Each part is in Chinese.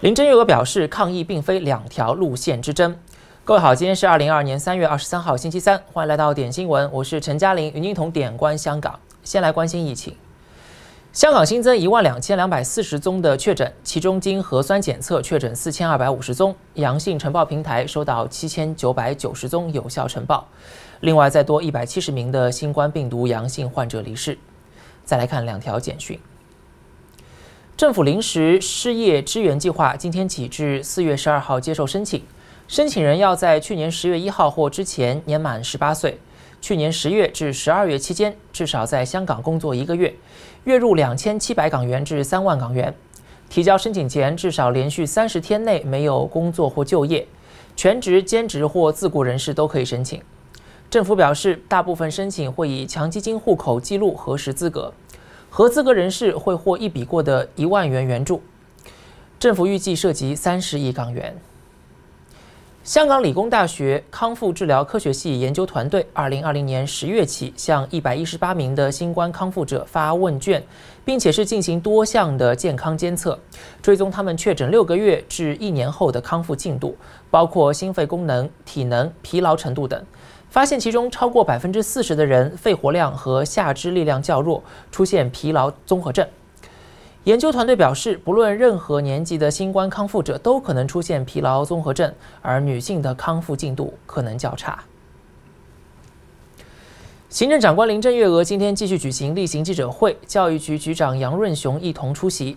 林郑月娥表示，抗疫并非两条路线之争。各位好，今天是二零二二年三月二十三号星期三，欢迎来到点新闻，我是陈嘉玲，与您同点关香港。先来关心疫情，香港新增一万两千两百四十宗的确诊，其中经核酸检测确诊四千二百五十宗，阳性呈报平台收到七千九百九十宗有效呈报，另外再多一百七十名的新冠病毒阳性患者离世。再来看两条简讯。政府临时失业支援计划今天起至四月十二号接受申请，申请人要在去年十月一号或之前年满十八岁，去年十月至十二月期间至少在香港工作一个月，月入两千七百港元至三万港元，提交申请前至少连续三十天内没有工作或就业，全职、兼职或自雇人士都可以申请。政府表示，大部分申请会以强基金户口记录核实资格。合资格人士会获一笔过的一万元援助，政府预计涉及三十亿港元。香港理工大学康复治疗科学系研究团队，二零二零年十月起向一百一十八名的新冠康复者发问卷，并且是进行多项的健康监测，追踪他们确诊六个月至一年后的康复进度，包括心肺功能、体能、疲劳程度等。发现其中超过百分之四十的人肺活量和下肢力量较弱，出现疲劳综合症。研究团队表示，不论任何年纪的新冠康复者都可能出现疲劳综合症，而女性的康复进度可能较差。行政长官林郑月娥今天继续举行例行记者会，教育局局长杨润雄一同出席。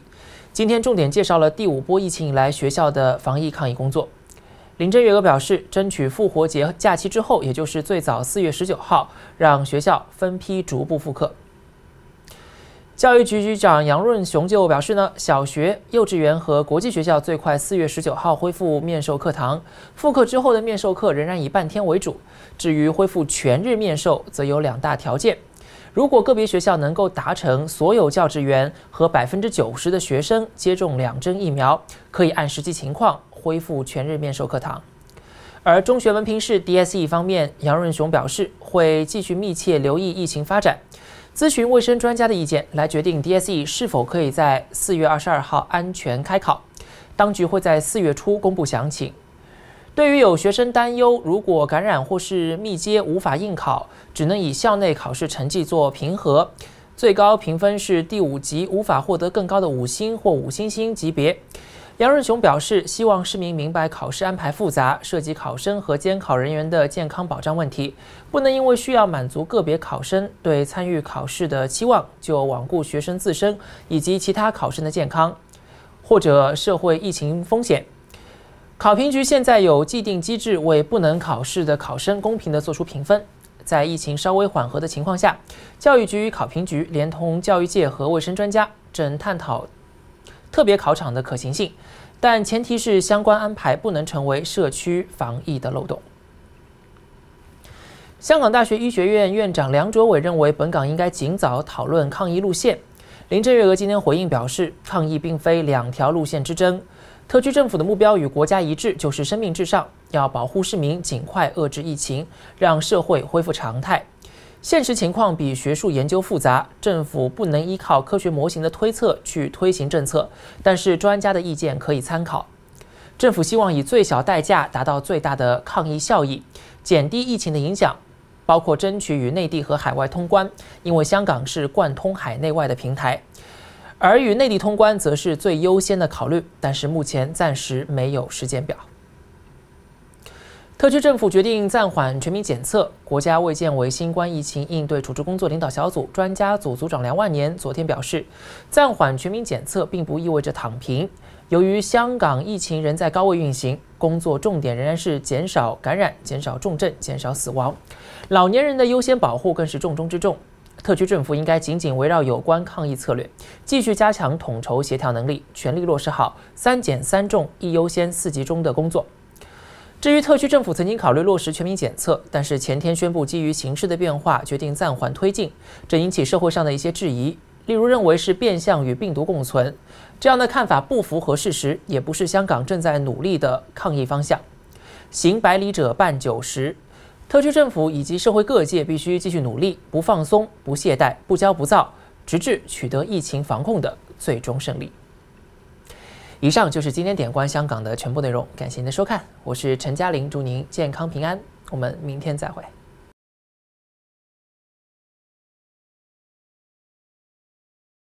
今天重点介绍了第五波疫情以来学校的防疫抗疫工作。林振月娥表示，争取复活节假期之后，也就是最早四月十九号，让学校分批逐步复课。教育局局长杨润雄就表示呢，小学、幼稚园和国际学校最快四月十九号恢复面授课堂。复课之后的面授课仍然以半天为主。至于恢复全日面授，则有两大条件：如果个别学校能够达成所有教职员和百分之九十的学生接种两针疫苗，可以按实际情况。恢复全日面授课堂，而中学文凭试 DSE 方面，杨润雄表示会继续密切留意疫情发展，咨询卫生专家的意见来决定 DSE 是否可以在四月二十二号安全开考。当局会在四月初公布详情。对于有学生担忧，如果感染或是密接无法应考，只能以校内考试成绩做评核，最高评分是第五级，无法获得更高的五星或五星星级别。杨润雄表示，希望市民明白，考试安排复杂，涉及考生和监考人员的健康保障问题，不能因为需要满足个别考生对参与考试的期望，就罔顾学生自身以及其他考生的健康，或者社会疫情风险。考评局现在有既定机制，为不能考试的考生公平地作出评分。在疫情稍微缓和的情况下，教育局与考评局连同教育界和卫生专家正探讨。特别考场的可行性，但前提是相关安排不能成为社区防疫的漏洞。香港大学医学院院长梁卓伟认为，本港应该尽早讨论抗疫路线。林郑月娥今天回应表示，抗疫并非两条路线之争，特区政府的目标与国家一致，就是生命至上，要保护市民，尽快遏制疫情，让社会恢复常态。现实情况比学术研究复杂，政府不能依靠科学模型的推测去推行政策，但是专家的意见可以参考。政府希望以最小代价达到最大的抗疫效益，减低疫情的影响，包括争取与内地和海外通关，因为香港是贯通海内外的平台，而与内地通关则是最优先的考虑，但是目前暂时没有时间表。特区政府决定暂缓全民检测。国家卫健委新冠疫情应对处置工作领导小组专家组组长梁万年昨天表示，暂缓全民检测并不意味着躺平。由于香港疫情仍在高位运行，工作重点仍然是减少感染、减少重症、减少死亡，老年人的优先保护更是重中之重。特区政府应该紧紧围绕有关抗疫策略，继续加强统筹协调能力，全力落实好“三减三重一优先四集中”的工作。至于特区政府曾经考虑落实全民检测，但是前天宣布基于形势的变化决定暂缓推进，这引起社会上的一些质疑，例如认为是变相与病毒共存，这样的看法不符合事实，也不是香港正在努力的抗疫方向。行百里者半九十，特区政府以及社会各界必须继续努力，不放松、不懈怠、不骄不躁，直至取得疫情防控的最终胜利。以上就是今天点关香港的全部内容，感谢您的收看，我是陈嘉玲，祝您健康平安，我们明天再会。